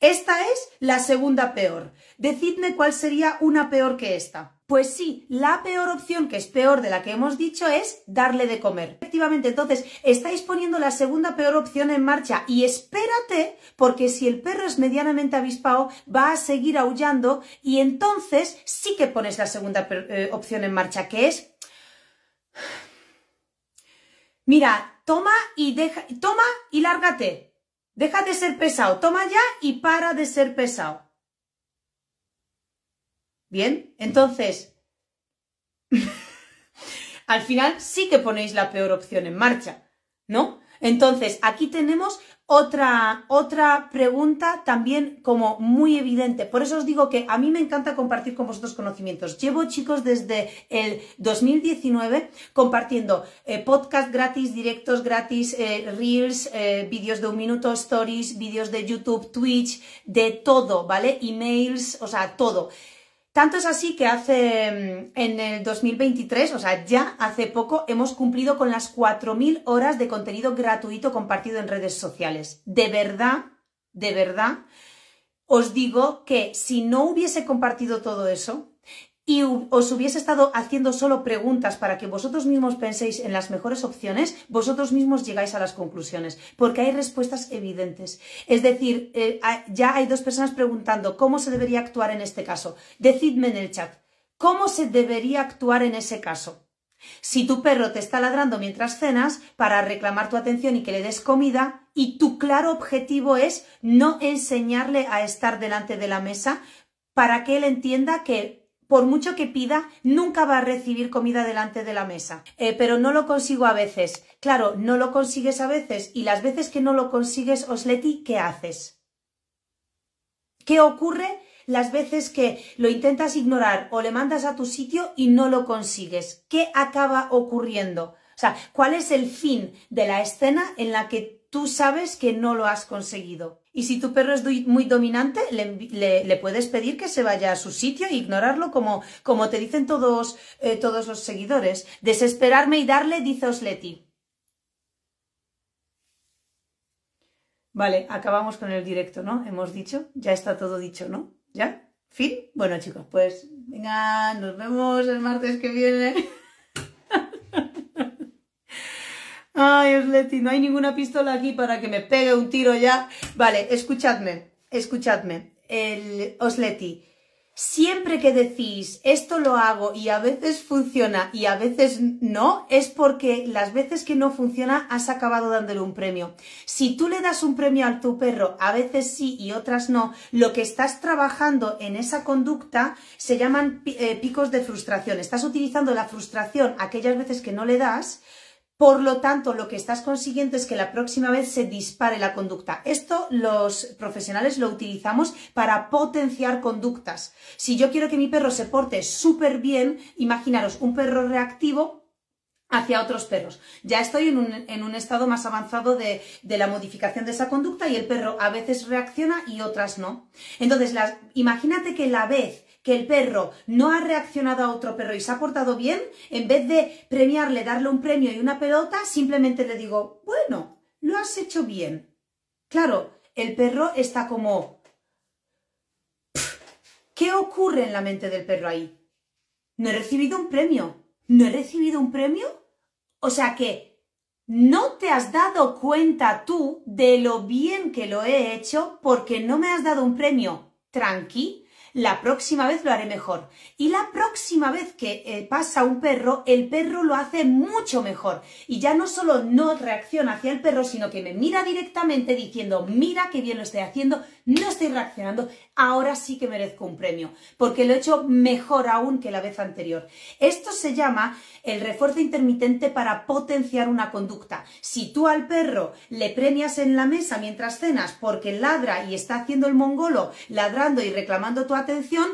Esta es la segunda peor. Decidme cuál sería una peor que esta. Pues sí, la peor opción, que es peor de la que hemos dicho, es darle de comer. Efectivamente, entonces estáis poniendo la segunda peor opción en marcha y espérate, porque si el perro es medianamente avispao, va a seguir aullando y entonces sí que pones la segunda eh, opción en marcha, que es... Mira, toma y deja, toma y lárgate. Deja de ser pesado. Toma ya y para de ser pesado. Bien, entonces, al final sí que ponéis la peor opción en marcha, ¿no? Entonces, aquí tenemos otra, otra pregunta también como muy evidente. Por eso os digo que a mí me encanta compartir con vosotros conocimientos. Llevo chicos desde el 2019 compartiendo eh, podcast gratis, directos gratis, eh, reels, eh, vídeos de un minuto, stories, vídeos de YouTube, Twitch, de todo, ¿vale? Emails, o sea, todo. Tanto es así que hace mm, en el 2023, o sea, ya hace poco, hemos cumplido con las 4.000 horas de contenido gratuito compartido en redes sociales. De verdad, de verdad, os digo que si no hubiese compartido todo eso, y os hubiese estado haciendo solo preguntas para que vosotros mismos penséis en las mejores opciones, vosotros mismos llegáis a las conclusiones, porque hay respuestas evidentes. Es decir, eh, ya hay dos personas preguntando cómo se debería actuar en este caso. Decidme en el chat, ¿cómo se debería actuar en ese caso? Si tu perro te está ladrando mientras cenas para reclamar tu atención y que le des comida, y tu claro objetivo es no enseñarle a estar delante de la mesa para que él entienda que por mucho que pida, nunca va a recibir comida delante de la mesa. Eh, pero no lo consigo a veces. Claro, no lo consigues a veces y las veces que no lo consigues, Osleti, ¿qué haces? ¿Qué ocurre las veces que lo intentas ignorar o le mandas a tu sitio y no lo consigues? ¿Qué acaba ocurriendo? O sea, ¿cuál es el fin de la escena en la que tú sabes que no lo has conseguido? Y si tu perro es muy dominante, le, le, puedes pedir que se vaya a su sitio e ignorarlo, como, como te dicen todos, eh, todos los seguidores. Desesperarme y darle, dice Osleti. Vale, acabamos con el directo, ¿no? Hemos dicho, ya está todo dicho, ¿no? ¿Ya? ¿Fin? Bueno, chicos, pues venga, nos vemos el martes que viene. Ay, Osleti, no hay ninguna pistola aquí para que me pegue un tiro ya. Vale, escuchadme, escuchadme. El Osleti, siempre que decís esto lo hago y a veces funciona y a veces no, es porque las veces que no funciona has acabado dándole un premio. Si tú le das un premio a tu perro, a veces sí y otras no, lo que estás trabajando en esa conducta se llaman eh, picos de frustración. Estás utilizando la frustración aquellas veces que no le das por lo tanto, lo que estás consiguiendo es que la próxima vez se dispare la conducta. Esto los profesionales lo utilizamos para potenciar conductas. Si yo quiero que mi perro se porte súper bien, imaginaros un perro reactivo hacia otros perros. Ya estoy en un, estado más avanzado de, de, la modificación de esa conducta y el perro a veces reacciona y otras no. Entonces, imagínate que la vez que el perro no ha reaccionado a otro perro y se ha portado bien, en vez de premiarle, darle un premio y una pelota, simplemente le digo, bueno, lo has hecho bien. Claro, el perro está como... ¿Qué ocurre en la mente del perro ahí? No he recibido un premio. ¿No he recibido un premio? O sea que no te has dado cuenta tú de lo bien que lo he hecho porque no me has dado un premio. Tranqui, la próxima vez lo haré mejor. Y la próxima vez que eh, pasa un perro, el perro lo hace mucho mejor. Y ya no solo no reacciona hacia el perro, sino que me mira directamente diciendo, mira qué bien lo estoy haciendo, no estoy reaccionando, ahora sí que merezco un premio, porque lo he hecho mejor aún que la vez anterior. Esto se llama el refuerzo intermitente para potenciar una conducta. Si tú al perro le premias en la mesa mientras cenas porque ladra y está haciendo el mongolo, ladrando y reclamando tu atención,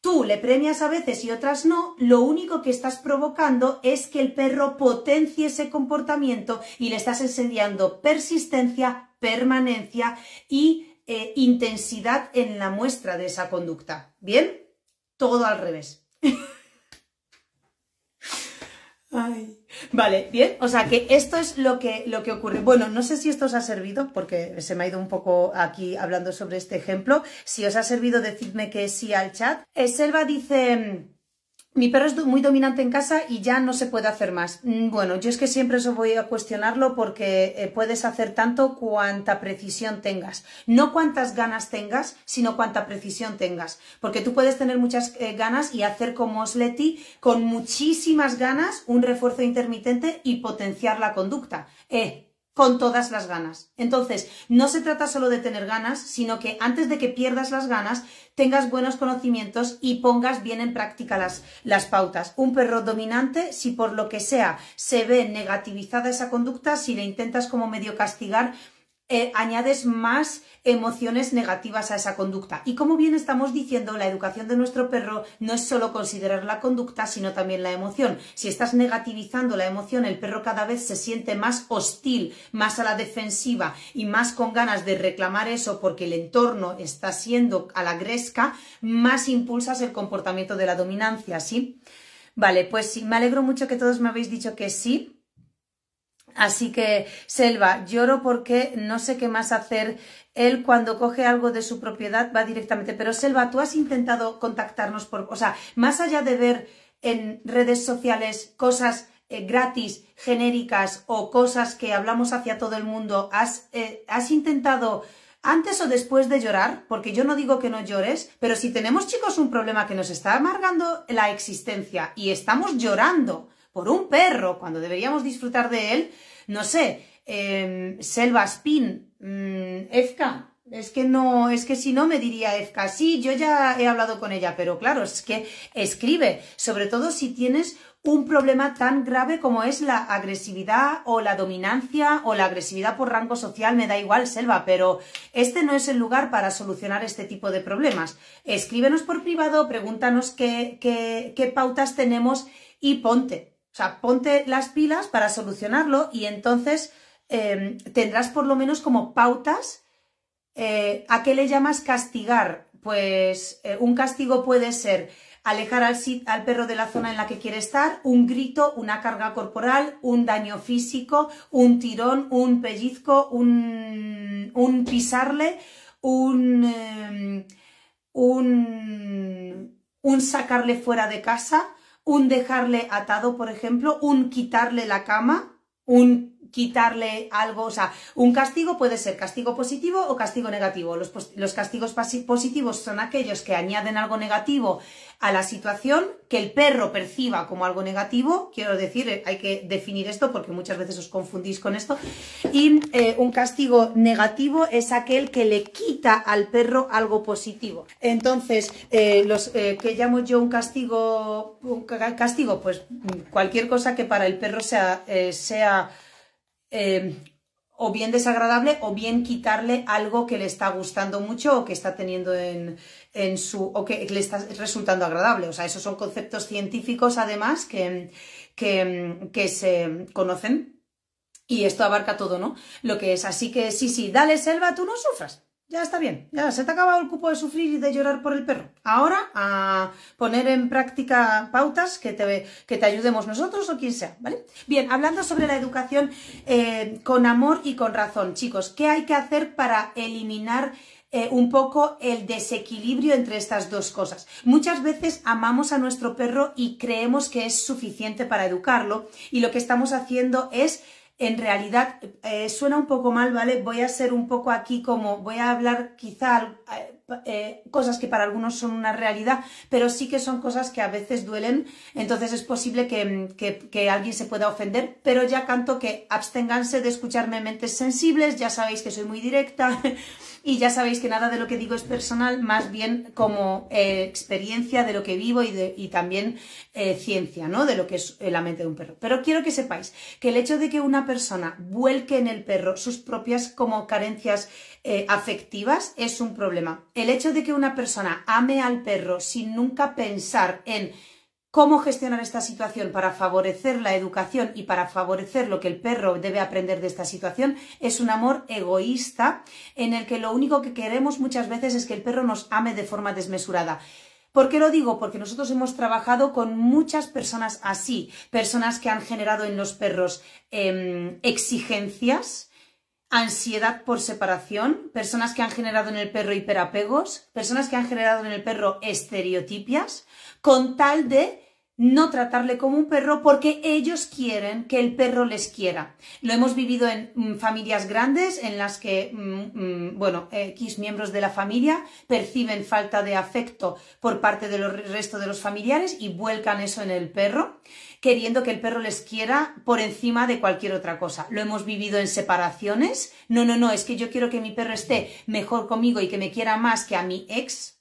tú le premias a veces y otras no, lo único que estás provocando es que el perro potencie ese comportamiento y le estás enseñando persistencia, permanencia y eh, intensidad en la muestra de esa conducta. ¿Bien? Todo al revés. Vale, bien, o sea que esto es lo que, lo que ocurre. Bueno, no sé si esto os ha servido, porque se me ha ido un poco aquí hablando sobre este ejemplo. Si os ha servido, decidme que sí al chat. Eh, Selva dice, mi perro es muy dominante en casa y ya no se puede hacer más. Mm, bueno, yo es que siempre eso voy a cuestionarlo porque eh, puedes hacer tanto cuanta precisión tengas. No cuantas ganas tengas, sino cuanta precisión tengas. Porque tú puedes tener muchas eh, ganas y hacer como Osleti con muchísimas ganas un refuerzo intermitente y potenciar la conducta. Eh, con todas las ganas. Entonces, no se trata solo de tener ganas, sino que antes de que pierdas las ganas, tengas buenos conocimientos y pongas bien en práctica las, las pautas. Un perro dominante, si por lo que sea se ve negativizada esa conducta, si le intentas como medio castigar, eh, añades más emociones negativas a esa conducta. Y como bien estamos diciendo, la educación de nuestro perro no es solo considerar la conducta, sino también la emoción. Si estás negativizando la emoción, el perro cada vez se siente más hostil, más a la defensiva y más con ganas de reclamar eso porque el entorno está siendo a la gresca, más impulsas el comportamiento de la dominancia, ¿sí? Vale, pues sí, me alegro mucho que todos me habéis dicho que sí. Así que, Selva, lloro porque no sé qué más hacer. Él cuando coge algo de su propiedad va directamente. Pero, Selva, tú has intentado contactarnos por... O sea, más allá de ver en redes sociales cosas eh, gratis, genéricas o cosas que hablamos hacia todo el mundo, eh, has intentado antes o después de llorar, porque yo no digo que no llores, pero si tenemos chicos un problema que nos está amargando la existencia y estamos llorando por un perro, cuando deberíamos disfrutar de él, no sé, em, Selva Spin, Efka, mm, es que no, es que si no me diría Efka, sí, yo ya he hablado con ella, pero claro, es que escribe, sobre todo si tienes un problema tan grave como es la agresividad o la dominancia o la agresividad por rango social, me da igual, Selva, pero este no es el lugar para solucionar este tipo de problemas. Escríbenos por privado, pregúntanos qué pautas tenemos y ponte, o sea, ponte las pilas para solucionarlo y entonces em, tendrás por lo menos como pautas eh, a qué le llamas castigar. Pues eh, un castigo puede ser alejar al, perro de la zona en la que quiere estar, un grito, una carga corporal, un daño físico, un tirón, un pellizco, un, pisarle, em, un, un, sacarle fuera de casa, un dejarle atado, por ejemplo, un quitarle la cama, un quitarle algo, o sea, un castigo puede ser castigo positivo o castigo negativo. Los, castigos positivos son aquellos que añaden algo negativo a la situación que el perro perciba como algo negativo, quiero decir, eh, hay que definir esto porque muchas veces os confundís con esto, y eh, un castigo negativo es aquel que le quita al perro algo positivo. Entonces, eh, los que llamo yo un castigo, un castigo, pues mm, cualquier cosa que para el perro sea, sea eh, o bien desagradable o bien quitarle algo que le está gustando mucho o que está teniendo en, su o que le está resultando agradable. O sea, esos son conceptos científicos además que, que, que se conocen y esto abarca todo, ¿no? Lo que es. Así que sí, sí, dale selva, tú no sufras. Ya está bien, ya se te ha acabado el cupo de sufrir y de llorar por el perro. Ahora a poner en práctica pautas que te, que te ayudemos nosotros o quien sea, ¿vale? Bien, hablando sobre la educación eh, con amor y con razón, chicos, ¿qué hay que hacer para eliminar eh, un poco el desequilibrio entre estas dos cosas. Muchas veces amamos a nuestro perro y creemos que es suficiente para educarlo y lo que estamos haciendo es en realidad eh, suena un poco mal, ¿vale? Voy a ser un poco aquí como, voy a hablar quizá eh, eh, cosas que para algunos son una realidad, pero sí que son cosas que a veces duelen, entonces es posible que, alguien se pueda ofender, pero ya canto que absténganse de escucharme mentes sensibles, ya sabéis que soy muy directa y ya sabéis que nada de lo que digo es personal, más bien como eh, experiencia de lo que vivo y, también eh, ciencia, ¿no? De lo que es la mente de un perro. Pero quiero que sepáis que el hecho de que una persona vuelque en el perro sus propias como carencias eh, afectivas es un problema. El hecho de que una persona ame al perro sin nunca pensar en cómo gestionar esta situación para favorecer la educación y para favorecer lo que el perro debe aprender de esta situación es un amor egoísta en el que lo único que queremos muchas veces es que el perro nos ame de forma desmesurada. ¿Por qué lo digo? Porque nosotros hemos trabajado con muchas personas así, personas que han generado en los perros em, exigencias, ansiedad por separación, personas que han generado en el perro hiperapegos, personas que han generado en el perro estereotipias, con tal de no tratarle como un perro porque ellos quieren que el perro les quiera. Lo hemos vivido en mm, familias grandes en las que, mm, mm, bueno, X miembros de la familia perciben falta de afecto por parte del resto de los familiares y vuelcan eso en el perro, queriendo que el perro les quiera por encima de cualquier otra cosa. Lo hemos vivido en separaciones. No, no, no, es que yo quiero que mi perro esté mejor conmigo y que me quiera más que a mi ex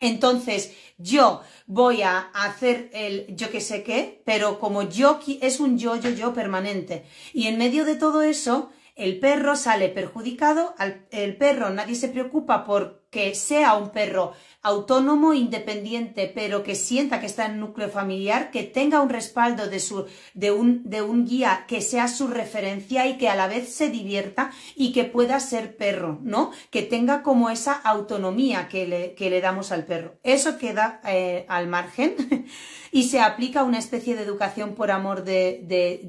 entonces, yo voy a hacer el yo que sé qué, pero como yo es un yo, yo, yo permanente. Y en medio de todo eso, el perro sale perjudicado, el perro nadie se preocupa por que sea un perro autónomo, independiente, pero que sienta que está en núcleo familiar, que tenga un respaldo de, su, de, un, de un guía que sea su referencia y que a la vez se divierta y que pueda ser perro, ¿no? Que tenga como esa autonomía que le, que le damos al perro. Eso queda eh, al margen y se aplica una especie de educación por amor de,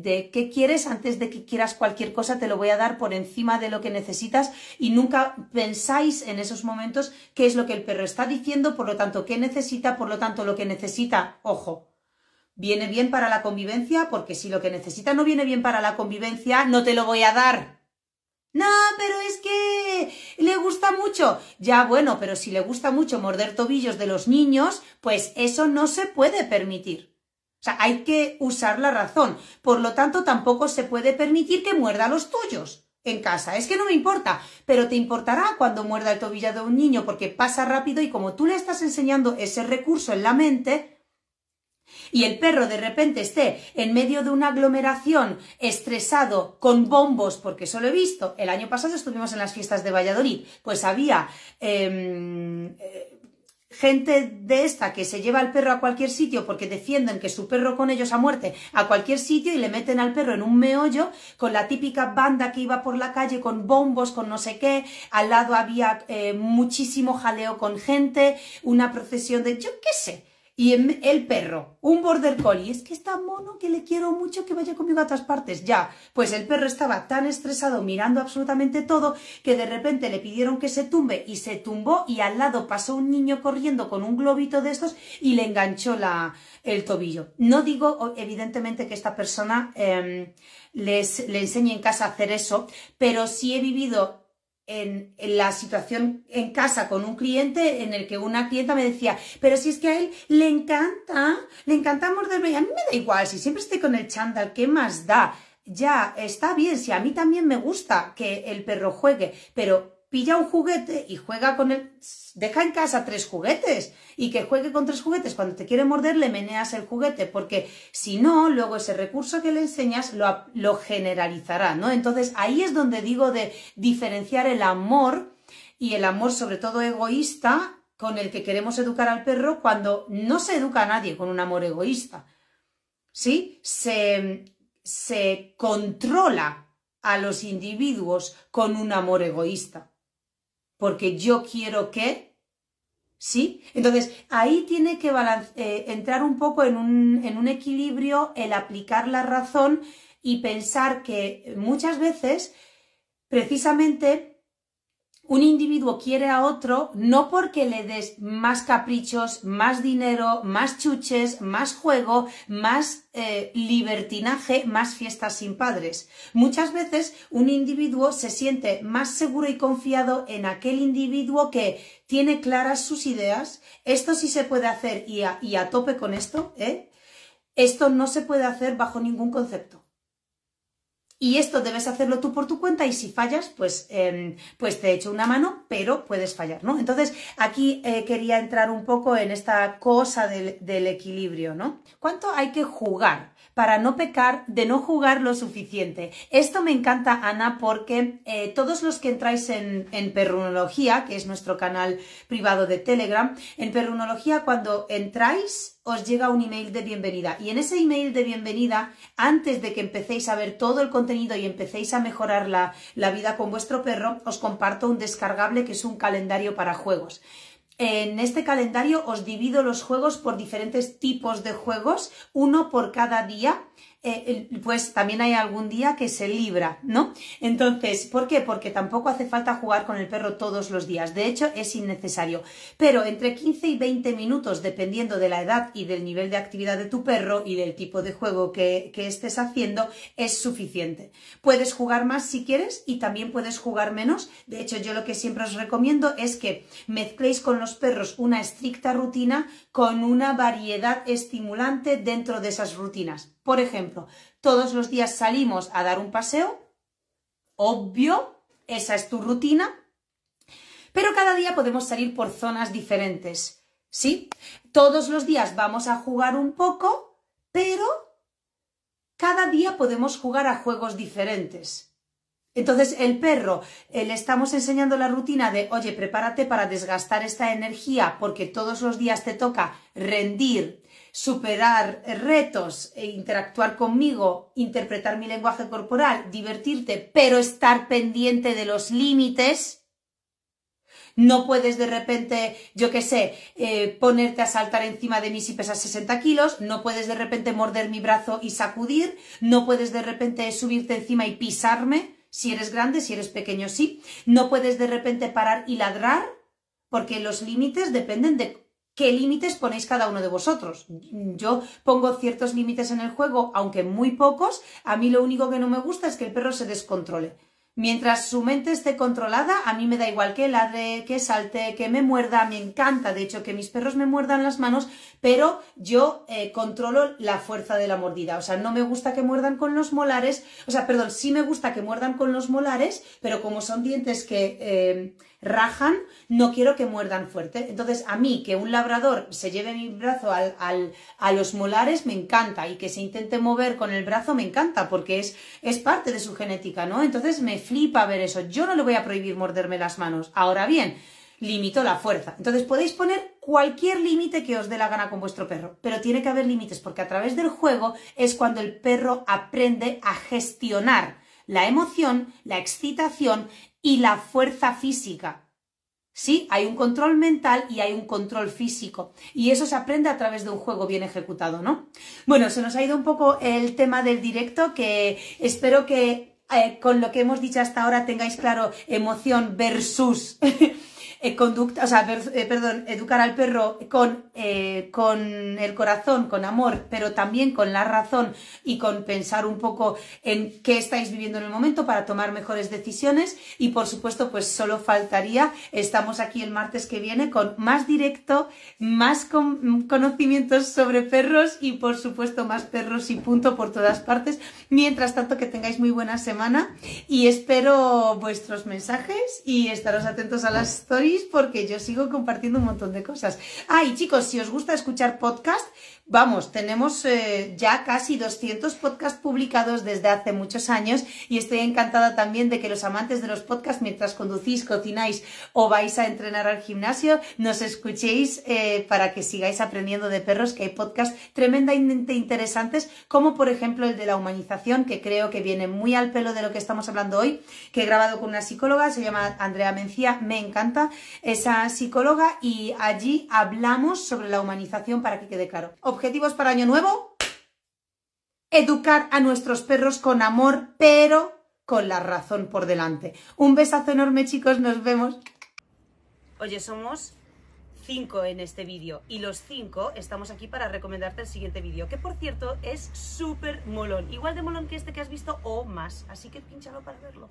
de qué quieres antes de que quieras cualquier cosa, te lo voy a dar por encima de lo que necesitas y nunca pensáis en esos momentos qué es lo que el perro está diciendo, por lo tanto, qué necesita, por lo tanto, lo que necesita, ojo, viene bien para la convivencia, porque si lo que necesita no viene bien para la convivencia, no te lo voy a dar. No, pero es que le gusta mucho. Ya bueno, pero si le gusta mucho morder tobillos de los niños, pues eso no se puede permitir. O sea, hay que usar la razón. Por lo tanto, tampoco se puede permitir que muerda los tuyos en casa. Es que no me importa, pero te importará cuando muerda el tobillo de un niño porque pasa rápido y como tú le estás enseñando ese recurso en la mente, y el perro de repente esté en medio de una aglomeración, estresado, con bombos, porque eso lo he visto. El año pasado estuvimos en las fiestas de Valladolid, pues había em, eh, gente de esta que se lleva al perro a cualquier sitio porque defienden que su perro con ellos a muerte a cualquier sitio y le meten al perro en un meollo con la típica banda que iba por la calle con bombos, con no sé qué, al lado había eh, muchísimo jaleo con gente, una procesión de yo qué sé, y el perro, un border collie, es que está mono que le quiero mucho que vaya conmigo a otras partes. Ya, pues el perro estaba tan estresado mirando absolutamente todo que de repente le pidieron que se tumbe y se tumbó y al lado pasó un niño corriendo con un globito de estos y le enganchó la, el tobillo. No digo evidentemente que esta persona em, les, le enseñe en casa a hacer eso, pero sí he vivido en, la situación en casa con un cliente en el que una clienta me decía, pero si es que a él le encanta, le encanta morderme, y a mí me da igual, si siempre estoy con el chándal, ¿qué más da? Ya, está bien, si a mí también me gusta que el perro juegue, pero pilla un juguete y juega con él, deja en casa tres juguetes y que juegue con tres juguetes, cuando te quiere morder le meneas el juguete, porque si no, luego ese recurso que le enseñas lo, lo generalizará, ¿no? Entonces ahí es donde digo de diferenciar el amor y el amor sobre todo egoísta con el que queremos educar al perro cuando no se educa a nadie con un amor egoísta. ¿Sí? Se, se controla a los individuos con un amor egoísta porque yo quiero que, ¿sí? Entonces, ahí tiene que eh, entrar un poco en un, en un equilibrio el aplicar la razón y pensar que muchas veces, precisamente, un individuo quiere a otro no porque le des más caprichos, más dinero, más chuches, más juego, más eh, libertinaje, más fiestas sin padres. Muchas veces un individuo se siente más seguro y confiado en aquel individuo que tiene claras sus ideas, esto sí se puede hacer y a, y a tope con esto, ¿eh? esto no se puede hacer bajo ningún concepto. Y esto debes hacerlo tú por tu cuenta y si fallas, pues, em, pues te echo una mano, pero puedes fallar, ¿no? Entonces, aquí eh, quería entrar un poco en esta cosa del, del equilibrio, ¿no? ¿Cuánto hay que jugar para no pecar de no jugar lo suficiente. Esto me encanta, Ana, porque eh, todos los que entráis en, en Perrunología, que es nuestro canal privado de Telegram, en Perrunología cuando entráis os llega un email de bienvenida. Y en ese email de bienvenida, antes de que empecéis a ver todo el contenido y empecéis a mejorar la vida con vuestro perro, os comparto un descargable que es un calendario para juegos. En este calendario os divido los juegos por diferentes tipos de juegos, uno por cada día. Eh, pues también hay algún día que se libra, ¿no? Entonces, ¿por qué? Porque tampoco hace falta jugar con el perro todos los días, de hecho es innecesario, pero entre 15 y 20 minutos, dependiendo de la edad y del nivel de actividad de tu perro y del tipo de juego que estés haciendo, es suficiente. Puedes jugar más si quieres y también puedes jugar menos, de hecho yo lo que siempre os recomiendo es que mezcléis con los perros una estricta rutina con una variedad estimulante dentro de esas rutinas. Por ejemplo, todos los días salimos a dar un paseo, obvio, esa es tu rutina, pero cada día podemos salir por zonas diferentes, ¿sí? Todos los días vamos a jugar un poco, pero cada día podemos jugar a juegos diferentes. Entonces el perro eh, le estamos enseñando la rutina de, oye, prepárate para desgastar esta energía porque todos los días te toca rendir superar retos, e interactuar conmigo, interpretar mi lenguaje corporal, divertirte, pero estar pendiente de los límites. No puedes de repente, yo qué sé, eh, ponerte a saltar encima de mí si pesas 60 kilos, no puedes de repente morder mi brazo y sacudir, no puedes de repente subirte encima y pisarme, si eres grande, si eres pequeño, sí, no puedes de repente parar y ladrar, porque los límites dependen de qué límites ponéis cada uno de vosotros. Yo pongo ciertos límites en el juego, aunque muy pocos. A mí lo único que no me gusta es que el perro se descontrole. Mientras su mente esté controlada, a mí me da igual que ladre, que salte, que me muerda, me encanta, de hecho, que mis perros me muerdan las manos, pero yo eh, controlo la fuerza de la mordida. O sea, no me gusta que muerdan con los molares, o sea, perdón, sí me gusta que muerdan con los molares, pero como son dientes que eh, rajan, no quiero que muerdan fuerte. Entonces, a mí que un labrador se lleve mi brazo al, al, a los molares me encanta y que se intente mover con el brazo me encanta porque es, es parte de su genética, ¿no? Entonces me flipa ver eso. Yo no le voy a prohibir morderme las manos. Ahora bien, limito la fuerza. Entonces podéis poner cualquier límite que os dé la gana con vuestro perro, pero tiene que haber límites porque a través del juego es cuando el perro aprende a gestionar la emoción, la excitación y la fuerza física. Sí, hay un control mental y hay un control físico. Y eso se aprende a través de un juego bien ejecutado, ¿no? Bueno, se nos ha ido un poco el tema del directo, que espero que eh, con lo que hemos dicho hasta ahora tengáis claro emoción versus Eh, conducta, o sea, eh, perdón, educar al perro con, eh, con el corazón, con amor, pero también con la razón y con pensar un poco en qué estáis viviendo en el momento para tomar mejores decisiones. Y por supuesto, pues solo faltaría, estamos aquí el martes que viene con más directo, más conocimientos sobre perros y por supuesto más perros y punto por todas partes. Mientras tanto, que tengáis muy buena semana y espero vuestros mensajes y estaros atentos a las stories porque yo sigo compartiendo un montón de cosas. Ay, chicos, si os gusta escuchar podcast, Vamos, tenemos eh, ya casi 200 podcasts publicados desde hace muchos años y estoy encantada también de que los amantes de los podcasts, mientras conducís, cocináis o vais a entrenar al gimnasio, nos escuchéis eh, para que sigáis aprendiendo de perros, que hay podcasts tremendamente interesantes, como por ejemplo el de la humanización, que creo que viene muy al pelo de lo que estamos hablando hoy, que he grabado con una psicóloga, se llama Andrea Mencía, me encanta esa psicóloga y allí hablamos sobre la humanización para que quede claro objetivos para Año Nuevo, educar a nuestros perros con amor, pero con la razón por delante. Un besazo enorme, chicos, nos vemos. Oye, somos cinco en este vídeo y los cinco estamos aquí para recomendarte el siguiente vídeo, que por cierto es súper molón, igual de molón que este que has visto o más, así que pinchalo para verlo.